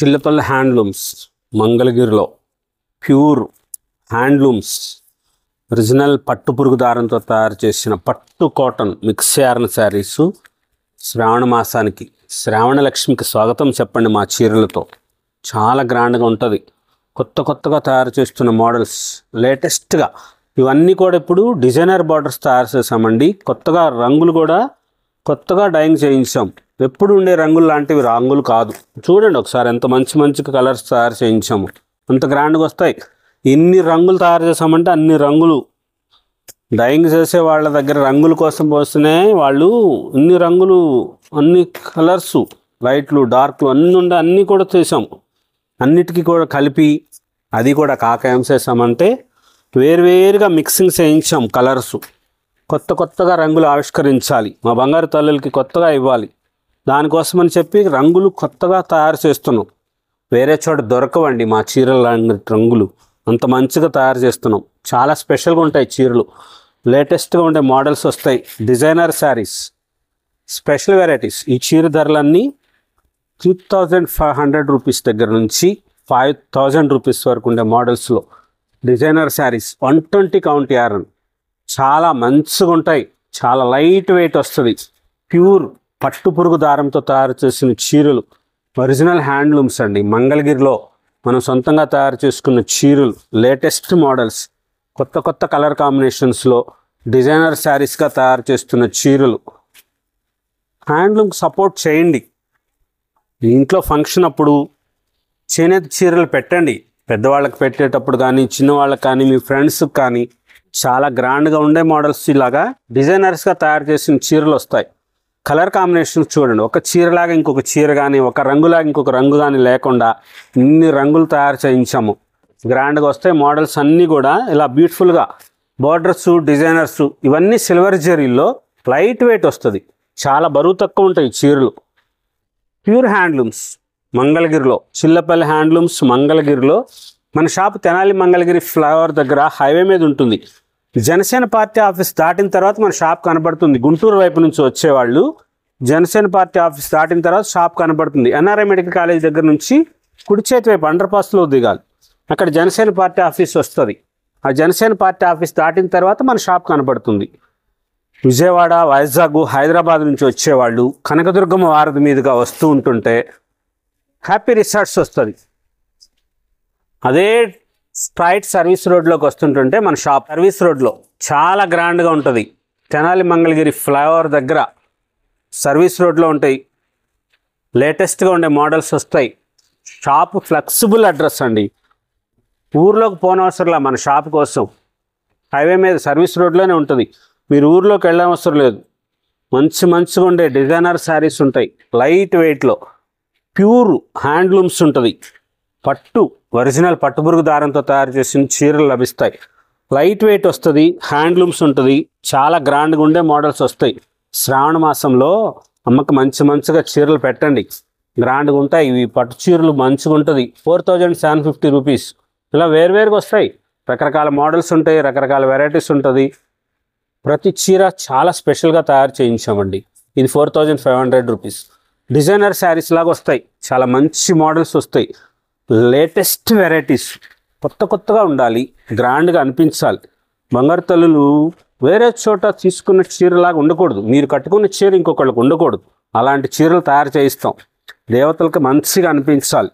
Chillapalli handlooms మంగళగిరిలో pure handlooms original పట్టు పురుగు దారంతో తయారు చేసిన పట్టు కాటన్ మిక్స్ చేయాలని శారీసు శ్రావణ మాసానికి శ్రావణ లక్ష్మికి స్వాగతం చెప్పండి మా చీరలతో చాలా గ్రాండ్గా ఉంటుంది కొత్త కొత్తగా తయారు చేస్తున్న మోడల్స్ లేటెస్ట్గా ఇవన్నీ కూడా ఇప్పుడు డిజైనర్ బార్డర్స్ తయారు చేసామండి కొత్తగా రంగులు కూడా కొత్తగా డైంగ్ చేయించాం ఎప్పుడు ఉండే రంగులు లాంటివి రంగులు కాదు చూడండి ఒకసారి ఎంత మంచి మంచి కలర్స్ తయారు చేయించాము అంత గ్రాండ్గా వస్తాయి ఎన్ని రంగులు తయారు చేసామంటే అన్ని రంగులు డైంగ్ చేసే వాళ్ళ దగ్గర రంగుల కోసం పోస్తేనే వాళ్ళు ఇన్ని రంగులు అన్ని కలర్సు లైట్లు డార్క్లు అన్నీ ఉండే అన్నీ కూడా చేసాము అన్నిటికీ కూడా కలిపి అది కూడా కాకాయం చేసామంటే వేరువేరుగా మిక్సింగ్ చేయించాం కలర్సు కొత్త కొత్తగా రంగులు ఆవిష్కరించాలి మా బంగారు తల్లులకి కొత్తగా ఇవ్వాలి దానికోసమని చెప్పి రంగులు కొత్తగా తయారు చేస్తున్నాం వేరే చోట దొరకవండి మా చీరలు రంగులు అంత మంచిగా తయారు చేస్తున్నాం చాలా స్పెషల్గా ఉంటాయి చీరలు లేటెస్ట్గా ఉండే మోడల్స్ వస్తాయి డిజైనర్ శారీస్ స్పెషల్ వెరైటీస్ ఈ చీర ధరలన్నీ two thousand five hundred rupees దగ్గర నుంచి ఫైవ్ థౌజండ్ రూపీస్ వరకు ఉండే మోడల్స్లో designer sarees one twenty count yarn చాలా మంచిగా ఉంటాయి చాలా లైట్ వెయిట్ వస్తుంది ప్యూర్ పట్టు పురుగు దారంతో తయారు చేసిన చీరలు ఒరిజినల్ హ్యాండ్లూమ్స్ అండి మంగళగిరిలో మనం సొంతంగా తయారు చేసుకున్న చీరలు లేటెస్ట్ మోడల్స్ కొత్త కొత్త కలర్ కాంబినేషన్స్లో డిజైనర్ శారీస్గా తయారు చేస్తున్న చీరలు హ్యాండ్లూమ్కి సపోర్ట్ చేయండి ఇంట్లో ఫంక్షన్ అప్పుడు చేనేత చీరలు పెట్టండి పెద్దవాళ్ళకి పెట్టేటప్పుడు కానీ చిన్నవాళ్ళకి కానీ మీ ఫ్రెండ్స్కి కానీ చాలా గ్రాండ్గా ఉండే మోడల్స్ ఇలాగా డిజైనర్స్గా తయారు చేసిన చీరలు వస్తాయి కలర్ కాంబినేషన్స్ చూడండి ఒక చీరలాగా ఇంకొక చీర కానీ ఒక రంగులాగా ఇంకొక రంగు కానీ లేకుండా ఇన్ని రంగులు తయారు చేయించాము గ్రాండ్గా వస్తాయి మోడల్స్ అన్నీ కూడా ఇలా బ్యూటిఫుల్గా బోర్డర్స్ డిజైనర్స్ ఇవన్నీ సిల్వర్ జరీల్లో లైట్ వెయిట్ వస్తుంది చాలా బరువు తక్కువ ఉంటాయి చీరలు ప్యూర్ హ్యాండ్లూమ్స్ మంగళగిరిలో చిల్లపల్లి హ్యాండ్లూమ్స్ మంగళగిరిలో మన షాపు తెనాలి మంగళగిరి ఫ్లైఓవర్ దగ్గర హైవే మీద ఉంటుంది జనసేన పార్టీ ఆఫీస్ దాటిన తర్వాత మన షాప్ కనబడుతుంది గుంటూరు వైపు నుంచి వచ్చేవాళ్ళు జనసేన పార్టీ ఆఫీస్ దాటిన తర్వాత షాప్ కనబడుతుంది ఎన్ఆర్ఐ మెడికల్ కాలేజ్ దగ్గర నుంచి కుడి చేతి వైపు అండర్ పాస్లో దిగాలి అక్కడ జనసేన పార్టీ ఆఫీస్ వస్తుంది ఆ జనసేన పార్టీ ఆఫీస్ దాటిన తర్వాత మన షాప్ కనబడుతుంది విజయవాడ వైజాగ్ హైదరాబాద్ నుంచి వచ్చేవాళ్ళు కనకదుర్గమ్మ వారధి మీదుగా వస్తూ ఉంటుంటే హ్యాపీ రిసార్ట్స్ వస్తుంది అదే స్ట్రైట్ సర్వీస్ రోడ్లోకి వస్తుంటుంటే మన షాప్ సర్వీస్ రోడ్లో చాలా గ్రాండ్గా ఉంటుంది తెనాలి మంగళగిరి ఫ్లైఓవర్ దగ్గర సర్వీస్ రోడ్లో ఉంటాయి లేటెస్ట్గా ఉండే మోడల్స్ వస్తాయి షాప్ ఫ్లెక్సిబుల్ అడ్రస్ అండి ఊర్లోకి పోనవసరంలా మన షాప్ కోసం హైవే మీద సర్వీస్ రోడ్లోనే ఉంటుంది మీరు ఊర్లోకి వెళ్ళనవసరం లేదు మంచి మంచిగా ఉండే డిజైనర్ శారీస్ ఉంటాయి లైట్ వెయిట్లో ప్యూర్ హ్యాండ్లూమ్స్ ఉంటుంది పట్టు ఒరిజినల్ పట్టుబురుగు దారంతో తయారు చేసిన చీరలు లభిస్తాయి లైట్ వెయిట్ వస్తుంది హ్యాండ్లూమ్స్ ఉంటుంది చాలా గ్రాండ్గా ఉండే మోడల్స్ వస్తాయి శ్రావణ మాసంలో అమ్మకి మంచి మంచిగా చీరలు పెట్టండి గ్రాండ్గా ఉంటాయి ఇవి పట్టు చీరలు మంచిగా ఉంటుంది four thousand seven fifty rupees ఇలా వేరువేరుగా వస్తాయి రకరకాల మోడల్స్ ఉంటాయి రకరకాల వెరైటీస్ ఉంటుంది ప్రతి చీర చాలా స్పెషల్గా తయారు చేయించామండి ఇది four thousand five hundred rupees designer saris లాగా వస్తాయి చాలా మంచి మోడల్స్ వస్తాయి లేటెస్ట్ వెరైటీస్ కొత్త కొత్తగా ఉండాలి గ్రాండ్గా అనిపించాలి బంగారు తల్లులు వేరే చోట తీసుకున్న చీరలాగా ఉండకూడదు మీరు కట్టుకున్న చీర ఇంకొకళ్ళకి ఉండకూడదు అలాంటి చీరలు తయారు చేయిస్తాం దేవతలకు మంచిగా అనిపించాలి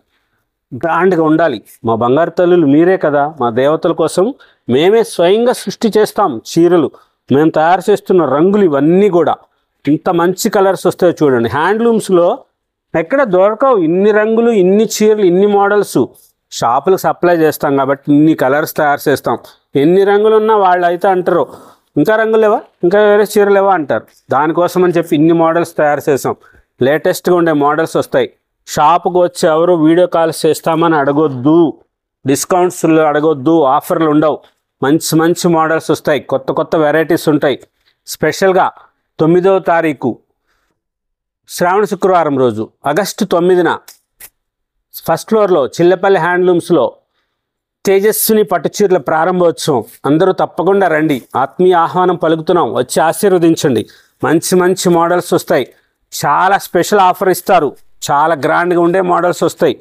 గ్రాండ్గా ఉండాలి మా బంగారు తల్లులు మీరే కదా మా దేవతల కోసం మేమే స్వయంగా సృష్టి చేస్తాం చీరలు మేము తయారు చేస్తున్న రంగులు ఇవన్నీ కూడా ఇంత మంచి కలర్స్ వస్తాయో చూడండి హ్యాండ్లూమ్స్లో ఎక్కడ దొరకవు ఇన్ని రంగులు ఇన్ని చీరలు ఇన్ని మోడల్స్ షాపులకు సప్లై చేస్తాం కాబట్టి ఇన్ని కలర్స్ తయారు చేస్తాం ఎన్ని రంగులు ఉన్నా వాళ్ళు అయితే అంటారు ఇంకా రంగులు లేవా ఇంకా వేరే చీరలు లేవా అంటారు దానికోసం అని చెప్పి ఇన్ని మోడల్స్ తయారు చేసాం లేటెస్ట్గా ఉండే మోడల్స్ వస్తాయి షాపుకు వచ్చి ఎవరు వీడియో కాల్స్ చేస్తామని అడగొద్దు డిస్కౌంట్స్ అడగొద్దు ఆఫర్లు ఉండవు మంచి మంచి మోడల్స్ వస్తాయి కొత్త కొత్త వెరైటీస్ ఉంటాయి స్పెషల్గా తొమ్మిదవ తారీఖు శ్రావణ శుక్రవారం రోజు ఆగస్టు తొమ్మిదిన ఫస్ట్ ఫ్లోర్లో చిల్లపల్లి హ్యాండ్లూమ్స్లో తేజస్విని పట్టుచీరల ప్రారంభోత్సవం అందరూ తప్పకుండా రండి ఆత్మీయ ఆహ్వానం పలుకుతున్నాం వచ్చి ఆశీర్వదించండి మంచి మంచి మోడల్స్ వస్తాయి చాలా స్పెషల్ ఆఫర్ ఇస్తారు చాలా గ్రాండ్గా ఉండే మోడల్స్ వస్తాయి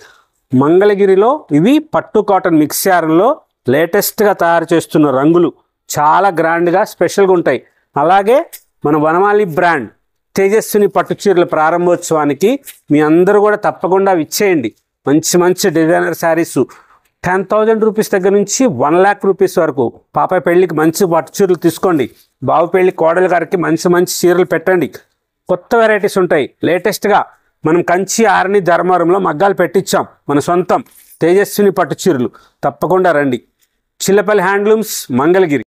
మంగళగిరిలో ఇవి పట్టు కాటన్ మిక్స్యారంలో లేటెస్ట్గా తయారు చేస్తున్న రంగులు చాలా గ్రాండ్గా స్పెషల్గా ఉంటాయి అలాగే మన వనమాలి బ్రాండ్ తేజస్విని పట్టు చీరల ప్రారంభోత్సవానికి మీ అందరూ కూడా తప్పకుండా ఇచ్చేయండి మంచి మంచి designer saris ten thousand rupees దగ్గర నుంచి వన్ ల్యాక్ రూపీస్ వరకు పాప పెళ్ళికి మంచి పట్టు చీరలు తీసుకోండి బాబు పెళ్లి కోడలు గారికి మంచి మంచి చీరలు పెట్టండి కొత్త వెరైటీస్ ఉంటాయి లేటెస్ట్గా మనం కంచి ఆరణి ధర్మవరంలో మగ్గాలు పెట్టించాం మన సొంతం తేజస్విని పట్టు చీరలు తప్పకుండా రండి చిల్లపల్లి హ్యాండ్లూమ్స్ మంగళగిరి